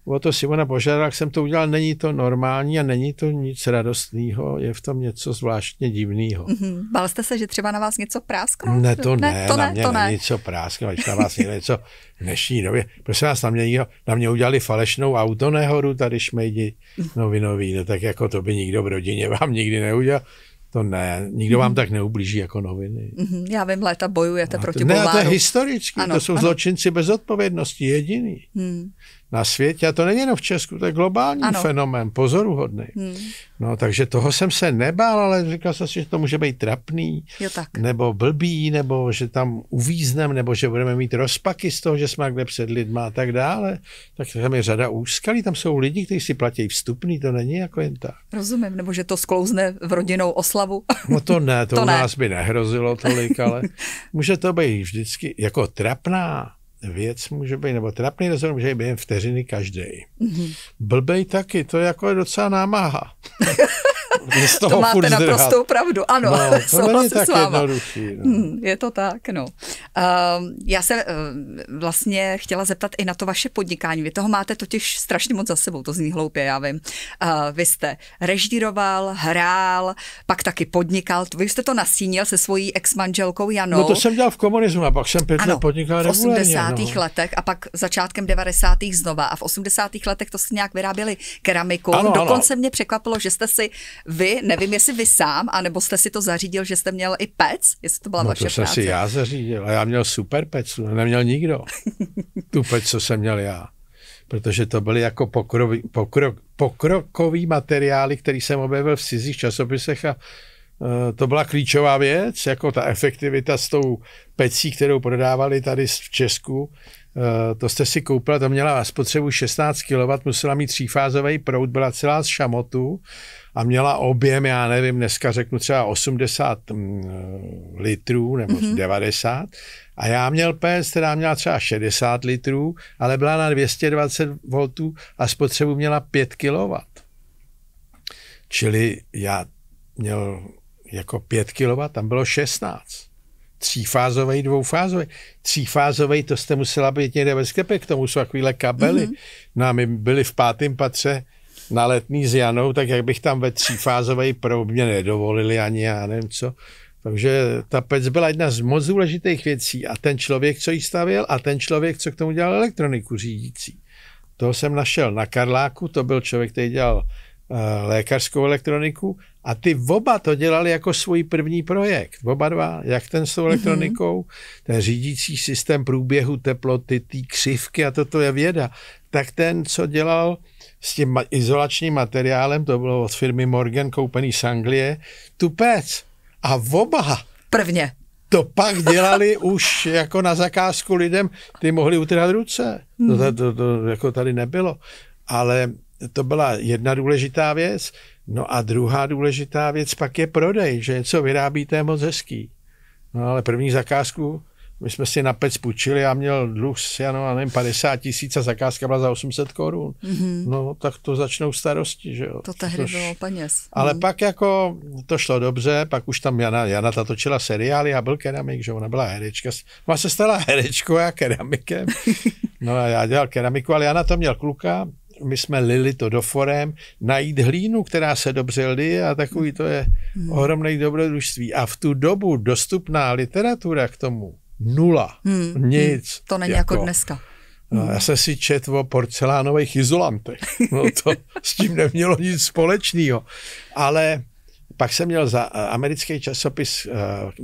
o to Simona jak jsem to udělal, není to normální a není to nic radostného, je v tom něco zvláštně divného. Mm-hmm. Bal jste se, že třeba na vás něco práskne? Ne, to ne, ne to na ne, mě to ne. něco prásklo, na vás někdo něco v dnešní době. Prosím vás, na mě, na mě udělali falešnou autonehodu tady šmejdi novinový, no tak jako to by nikdo v rodině vám nikdy neudělal. To ne, nikdo mm. vám mhm. tak neublíží jako noviny. Mm-hmm. Já vím, léta bojujete no, proti to, Ne, to je historicky, ano, to jsou ano. zločinci bez odpovědnosti, jediný. Mm na světě, a to není jenom v Česku, to je globální ano. fenomén, pozoruhodný. Hmm. No, takže toho jsem se nebál, ale říkal jsem si, že to může být trapný, jo, tak. nebo blbý, nebo že tam uvíznem, nebo že budeme mít rozpaky z toho, že jsme kde před lidma a tak dále. Tak tam je řada úskalí, tam jsou lidi, kteří si platí vstupný, to není jako jen tak. Rozumím, nebo že to sklouzne v rodinou oslavu. No to ne, to, to u ne. nás by nehrozilo tolik, ale může to být vždycky jako trapná věc může být, nebo trapný rozhovor může být během vteřiny každý. Mm-hmm. Blbej taky, to je jako docela námaha. z toho to máte furt naprostou pravdu, ano. No, to není tak s váma. No. Hmm, je to tak, no. Uh, já se uh, vlastně chtěla zeptat i na to vaše podnikání. Vy toho máte totiž strašně moc za sebou, to zní hloupě, já vím. Uh, vy jste režíroval, hrál, pak taky podnikal. Vy jste to nasínil se svojí ex-manželkou Janou. No to jsem dělal v komunismu a pak jsem pět ano, let podnikal v 80. No. letech a pak začátkem 90. znova a v 80. letech to jste nějak vyráběli keramiku. Ano, Dokonce ano. mě překvapilo, že jste si vy, nevím, jestli vy sám, anebo jste si to zařídil, že jste měl i pec, jestli to byla no, vaše to jsem si já zařídil a já měl super pec, no, neměl nikdo. tu pec, co jsem měl já. Protože to byly jako pokrový, pokrok, pokrokový materiály, který jsem objevil v cizích časopisech a e, to byla klíčová věc, jako ta efektivita s tou pecí, kterou prodávali tady v Česku. E, to jste si koupila, to měla spotřebu 16 kW, musela mít třífázový proud, byla celá z šamotu a měla objem, já nevím, dneska řeknu třeba 80 mm, litrů nebo mm-hmm. 90 a já měl pes, která měla třeba 60 litrů, ale byla na 220 V a spotřebu měla 5 kW. Čili já měl jako 5 kW, tam bylo 16. Třífázový, dvoufázový. Třífázový, to jste musela být někde ve sklepě, k tomu jsou takovýhle kabely. Mm-hmm. No a my byli v pátém patře, na letní s Janou, tak jak bych tam ve třífázové proubně nedovolili ani já nevím co. Takže ta pec byla jedna z moc důležitých věcí a ten člověk, co ji stavěl a ten člověk, co k tomu dělal elektroniku řídící. Toho jsem našel na Karláku, to byl člověk, který dělal eh, lékařskou elektroniku a ty oba to dělali jako svůj první projekt. Oba dva, jak ten s tou mhm. elektronikou, mm-hmm. ten řídící systém průběhu teploty, ty křivky a toto je věda tak ten, co dělal s tím izolačním materiálem, to bylo od firmy Morgan, koupený z Anglie, tu pec. A oba. Prvně. To pak dělali už jako na zakázku lidem, ty mohli utrhat ruce. To, hmm. to, to, to jako tady nebylo. Ale to byla jedna důležitá věc. No a druhá důležitá věc pak je prodej, že něco vyrábíte moc hezký. No ale první zakázku my jsme si na pec půjčili, já měl dluh s, já no, nevím, 50 tisíc a zakázka byla za 800 korun. Mm-hmm. No, tak to začnou starosti, že jo. To tehdy Tož... bylo peněz. Ale mm. pak jako to šlo dobře, pak už tam Jana, Jana ta točila seriály a byl keramik, že ona byla herečka. Ona se stala herečkou a keramikem. No a já dělal keramiku, ale Jana tam měl kluka, my jsme lili to do forem, najít hlínu, která se dobře lije a takový to je mhm. ohromné dobrodružství. A v tu dobu dostupná literatura k tomu, Nula. Hmm, hmm. nic. Hmm, to není jako, jako dneska. No, Já hmm. jsem si četl o porcelánových izolantech. No to s tím nemělo nic společného. Ale pak jsem měl za eh, americký časopis eh,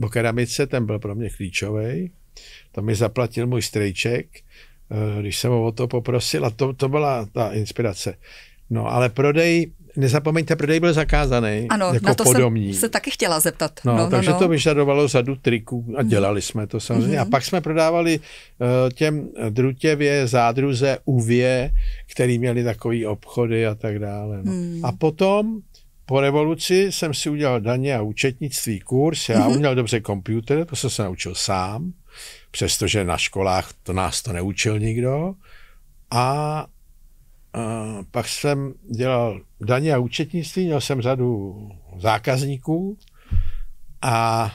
o keramice, ten byl pro mě klíčový. To mi zaplatil můj strejček, eh, když jsem ho o to poprosil a to, to byla ta inspirace. No ale prodej nezapomeňte, prodej byl zakázaný. Ano, jako na to podomní. jsem se taky chtěla zeptat. No, no, no takže no, no. to vyžadovalo řadu triků a mhm. dělali jsme to samozřejmě. Mm-hmm. A mhm. pak jsme prodávali uh, těm drutěvě, zádruze, uvě, který měli takový obchody a tak dále. No. Mm. A potom po revoluci jsem si udělal daně a účetnictví kurz, já mm-hmm. uměl dobře počítač, to jsem se naučil sám, přestože na školách to nás to neučil nikdo. A pak jsem dělal daně a účetnictví, měl jsem řadu zákazníků a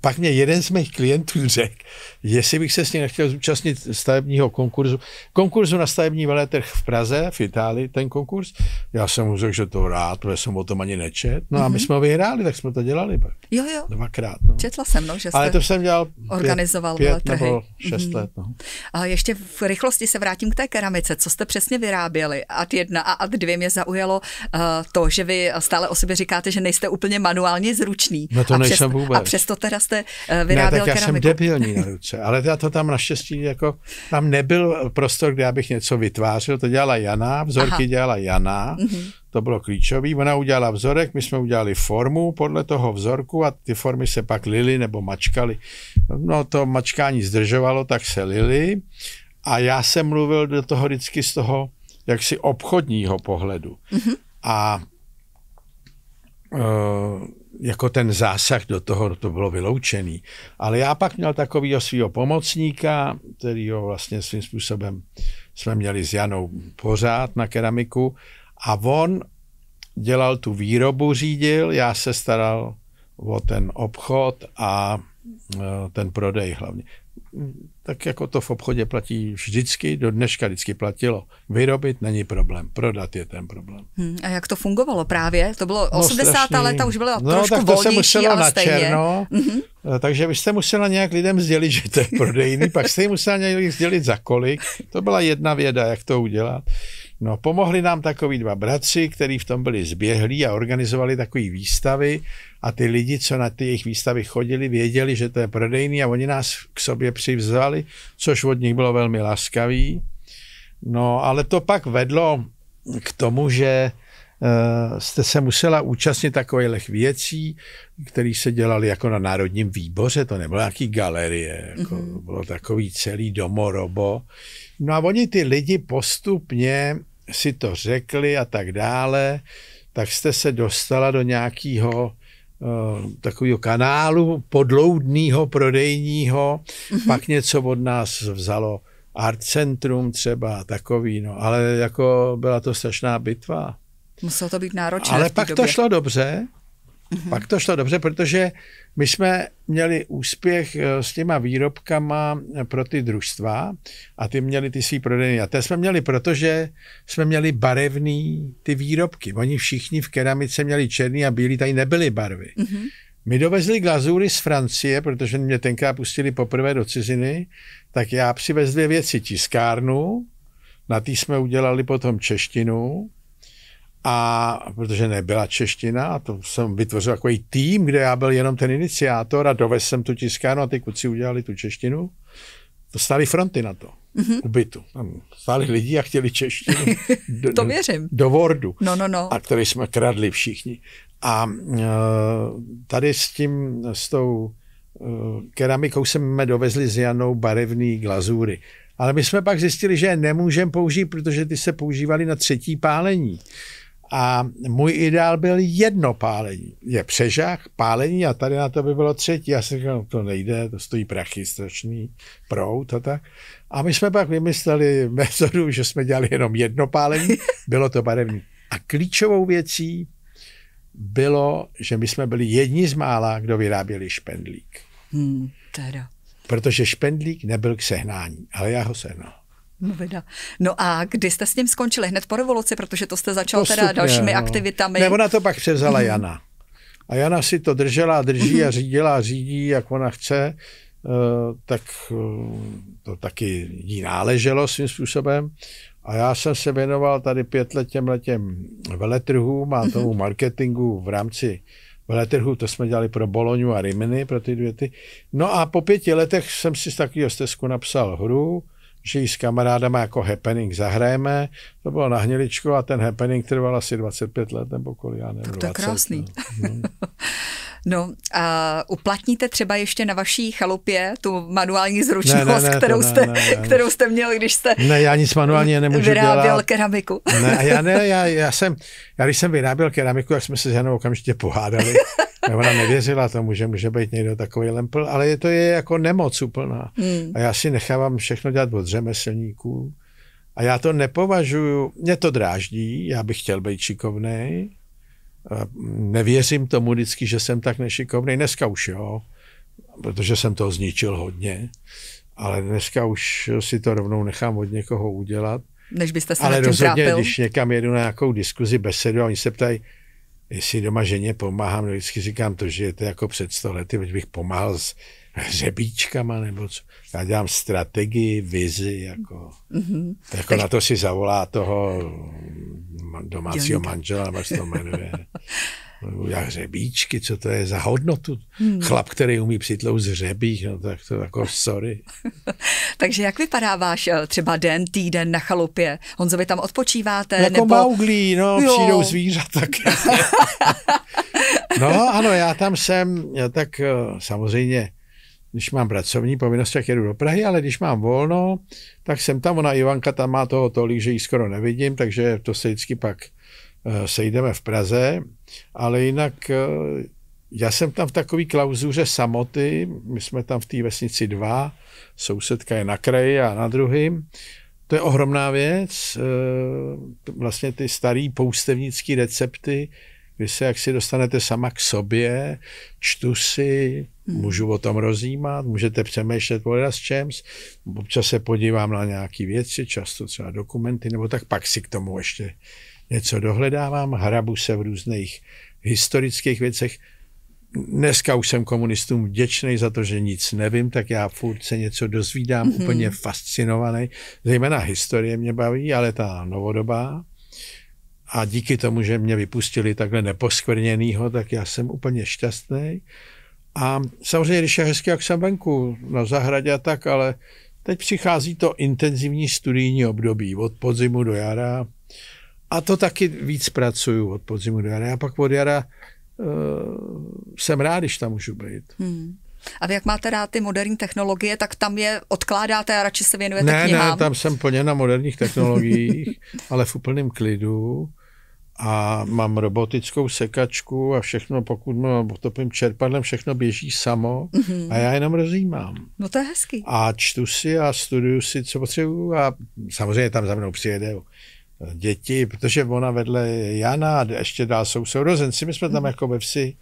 pak mě jeden z mých klientů řekl, jestli bych se s ním nechtěl zúčastnit stavebního konkurzu. Konkurzu na stavební veletrh v Praze, v Itálii, ten konkurs. Já jsem mu řekl, že to rád, protože jsem o tom ani nečet. No mm-hmm. a my mhm. jsme ho vyhráli, tak jsme to dělali. Jo, jo. Dvakrát. No. Četla jsem, no, že jste Ale to jsem dělal organizoval pět, pět nebo mhm. šest mm-hmm. let. No. A ještě v rychlosti se vrátím k té keramice. Co jste přesně vyráběli? Ad jedna a ad dvě mě zaujalo uh, to, že vy stále o sobě říkáte, že nejste úplně manuálně zručný. No to a nejsem přes, vůbec. A přesto teda jste uh, eh, vyráběl ne, tak já keramiku. jsem debilní na ruce produkce. Ale já to tam naštěstí, jako tam nebyl prostor, kde já bych něco vytvářel. To dělala Jana, vzorky Aha. dělala Jana, mm-hmm. to bylo klíčový. Ona udělala vzorek, my jsme udělali formu podle toho vzorku a ty formy se pak lily nebo mačkaly. No to mačkání zdržovalo, tak se lily. A já jsem mluvil do toho vždycky z toho jaksi obchodního pohledu. Mm-hmm. A uh, jako ten zásah do toho, to bylo vyloučený. Ale já pak měl takového svého pomocníka, který ho vlastně svým způsobem jsme měli s Janou pořád na keramiku a on dělal tu výrobu, řídil, já se staral o ten obchod a e, ten prodej hlavně tak jako to v obchodě platí vždycky, do dneška vždycky platilo. Vyrobit není problém, prodat je ten problém. Hmm, a jak to fungovalo právě? To bylo no, 80. Strašný. leta, už bylo no, trošku tak to volnější, se muselo ale na stejně. Černo, mm-hmm. Takže vy jste musela nějak lidem sdělit, že to je prodejný, pak jste jim musela nějak sdělit za kolik. To byla jedna věda, jak to udělat. No, pomohli nám takový dva bratři, kteří v tom byli zběhlí a organizovali takové výstavy a ty lidi, co na ty jejich výstavy chodili, věděli, že to je prodejný a oni nás k sobě přivzali, což od nich bylo velmi laskavý. No, ale to pak vedlo k tomu, že eh, jste se musela účastnit takových věcí, které se dělaly jako na Národním výboře, to nebylo nějaký galerie, jako mm-hmm. bylo takový celý domorobo. No a oni ty lidi postupně si to řekli a tak dále, tak jste se dostala do nějakého eh, takového kanálu podloudného, prodejního, mm-hmm. pak něco od nás vzalo art centrum třeba takový, no, ale jako byla to strašná bitva. Muselo to být náročné. Ale pak době. to šlo dobře Mm-hmm. Pak to šlo dobře, protože my jsme měli úspěch eh, s těma výrobkama eh, pro ty družstva a ty měli ty svý prodejny. A to jsme měli, protože jsme měli barevný ty výrobky. Oni všichni v keramice měli černý a bílý, tady nebyly barvy. Mm-hmm. My dovezli glazury z Francie, protože mě tenkrát pustili poprvé do ciziny, tak já přivezli věci tiskárnu, na té jsme udělali potom češtinu, a protože nebyla čeština, a to jsem vytvořil takový tým, kde já byl jenom ten iniciátor a dovesl jsem tu tiskárnu a ty kuci udělali tu češtinu. To stály fronty na to, mm-hmm. ubytu. Tam Stály lidi a chtěli češtinu. Do, to věřím. Do Wordu. No, no, no. A který jsme kradli všichni. A e, tady s tím, s tou e, keramikou jsme dovezli s Janou barevný glazury. Ale my jsme pak zjistili, že je nemůžeme použít, protože ty se používaly na třetí pálení. A můj ideál byl jedno pálení. Je přežah, pálení a tady na to by bylo třetí. Já jsem říkal, no, to nejde, to stojí prachy strašný, prout a tak. A my jsme pak vymysleli metodu, že jsme dělali jenom jedno pálení, bylo to barevné. A klíčovou věcí bylo, že my jsme byli jedni z mála, kdo vyráběli špendlík. Hmm, teda. Protože špendlík nebyl k sehnání, ale já ho sehnal. Novina. No a kdy jste s ním skončili? Hned po revoluci, protože to jste začal Postupně, teda dalšími no. aktivitami. Ne, ona to pak mhm. převzala Jana. A Jana si to držela, drží a mhm. řídila a řídí, jak ona chce, eh, tak eh, to taky jí náleželo svým způsobem. A já jsem se věnoval tady pět let těm letem veletrhům a mhm. tomu marketingu v rámci veletrhu, to jsme dělali pro Boloňu a Rimini, pro ty dvě ty. No a po pěti letech jsem si z takového stezku napsal hru, že ji s kamarádama jako happening zahrajeme. To bylo na Hniličku a ten happening trval asi 25 let nebo kolik, já nevím. Tak no, to je 20, krásný. No. no a uplatníte třeba ještě na vaší chalupě tu manuální zručnost, ne, ne, ne, kterou, ne, jste, ne, ne, kterou jste měl, když jste ne, já nic manuálně nemůžu vyráběl dělat. keramiku. ne, já ne, já, já jsem, já když jsem vyráběl keramiku, jak jsme se s Janou okamžitě pohádali. Ona nevěřila tomu, že může být někdo takový lempl, ale je to je jako nemoc úplná. Hmm. A já si nechávám všechno dělat od řemeslníků. A já to nepovažuju, mě to dráždí, já bych chtěl být šikovný. Nevěřím tomu vždycky, že jsem tak nešikovný. Dneska už jo, protože jsem to zničil hodně. Ale dneska už si to rovnou nechám od někoho udělat. Než byste se Ale rozhodně, trápil. když někam jedu na nějakou diskuzi, besedu a oni se ptají, jestli doma ženě pomáhám, no vždycky říkám to, že je to jako před sto lety, bych pomáhal s řebíčkama, nebo co. Já dělám strategii, vizi, jako, mm-hmm. jako tak... na to si zavolá toho domácího manžela, nebo se to jmenuje. jak řebíčky, co to je za hodnotu. Hmm. Chlap, který umí přitlout z řebích, no tak to jako sorry. Takže jak vypadá váš eh, třeba den, týden na chalupě? Honzo, vy tam odpočíváte? Jako nebo... mauglí, no, jo. přijdou zvířata. no ano, já tam jsem, já tak eh, samozřejmě když mám pracovní povinnost, tak jedu do Prahy, ale když mám volno, tak jsem tam, ona Ivanka tam má toho tolik, že ji skoro nevidím, takže to se vždycky pak Eh, sejdeme v Praze, ale jinak eh, já jsem tam v takové klauzuře samoty, my jsme tam v té vesnici dva, sousedka je na kraji a na druhým. To je ohromná věc, eh, vlastně ty staré poustevnické recepty, vy se jaksi dostanete sama k sobě, čtu si, hmm. můžu o tom rozjímat, můžete přemýšlet o s čems, občas se podívám na nějaké věci, často třeba dokumenty, nebo tak pak si k tomu ještě něco dohledávám, hrabu se v různých historických věcech. Dneska už jsem komunistům vděčný za to, že nic nevím, tak já furt se něco dozvídám, mm-hmm. úplně fascinovaný. Zejména historie mě baví, ale ta novodobá. A díky tomu, že mě vypustili takhle neposkvrněnýho, tak já jsem úplně šťastný. A samozřejmě, když je hezky, jak jsem venku, na zahradě a tak, ale teď přichází to intenzivní studijní období od podzimu do jara a to taky víc pracuju od podzimu do jara. Já pak od jara uh, jsem rád, když tam můžu být. Hmm. A jak máte rád ty moderní technologie, tak tam je odkládáte a radši se věnujete ne, knihám? Ne, tam jsem plně na moderních technologiích, ale v úplném klidu. A mám robotickou sekačku a všechno, pokud mám topím čerpadlem, všechno běží samo mm-hmm. a já jenom rozjímám. No to je hezký. A čtu si a studuju si, co potřebuju a samozřejmě tam za mnou přijede děti, protože ona vedle Jana a ještě dál jsou sourozenci, my jsme tam mm. jako ve vsi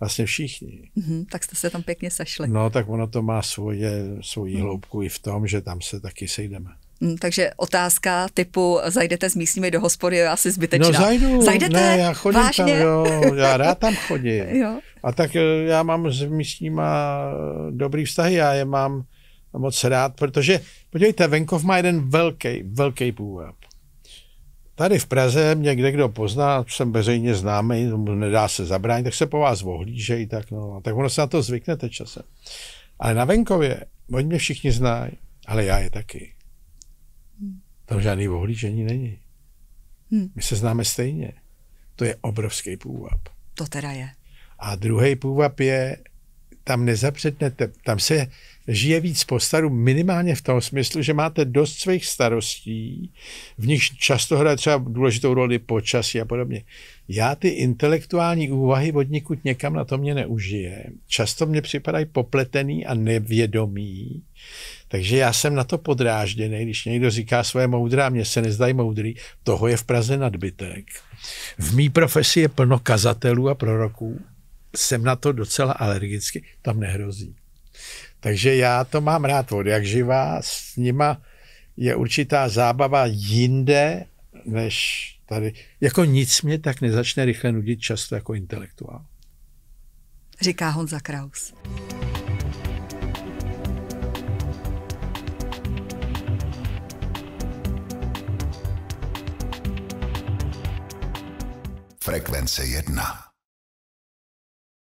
vlastně všichni. Mm-hmm, tak jste se tam pěkně sešli. No, tak ono to má svoje, svoji mm. hloubku i v tom, že tam se taky sejdeme. Mm, takže otázka typu, zajdete s místními do hospody, je asi zbytečná. No zajdu, Zajdete? ne, já chodím Vážně? tam, jo, já rád tam chodím. jo. A tak eh, já mám s místníma eh, dobrý vztahy, já je mám moc rád, protože, podívejte, venkov má jeden velký, velký půvab. Tady v Praze mě kde kdo pozná, jsem veřejně známý, nedá se zabránit, tak se po vás ohlížejí, tak, no, tak ono se na to zvyknete časem. Ale na venkově, oni mě všichni znají, ale já je taky. Tam žádný ohlížení není. Hmm. My se známe stejně. To je obrovský půvab. To teda je. A druhý půvab je, tam nezapřetnete, tam se žije víc po staru minimálně v tom smyslu, že máte dost svých starostí, v nich často hraje třeba důležitou roli počasí a podobně. Já ty intelektuální úvahy od nikud někam na to mě neužije. Často mě připadají popletený a nevědomý, takže já jsem na to podrážděný, když někdo říká svoje moudrá, mě se nezdají moudrý, toho je v Praze nadbytek. V mý profesi je plno kazatelů a proroků, jsem na to docela alergicky, tam nehrozí. Takže já to mám rád od jak živá, s nima je určitá zábava jinde, než tady. Jako nic mě tak nezačne rychle nudit často jako intelektuál. Říká Honza Kraus. Frekvence 1.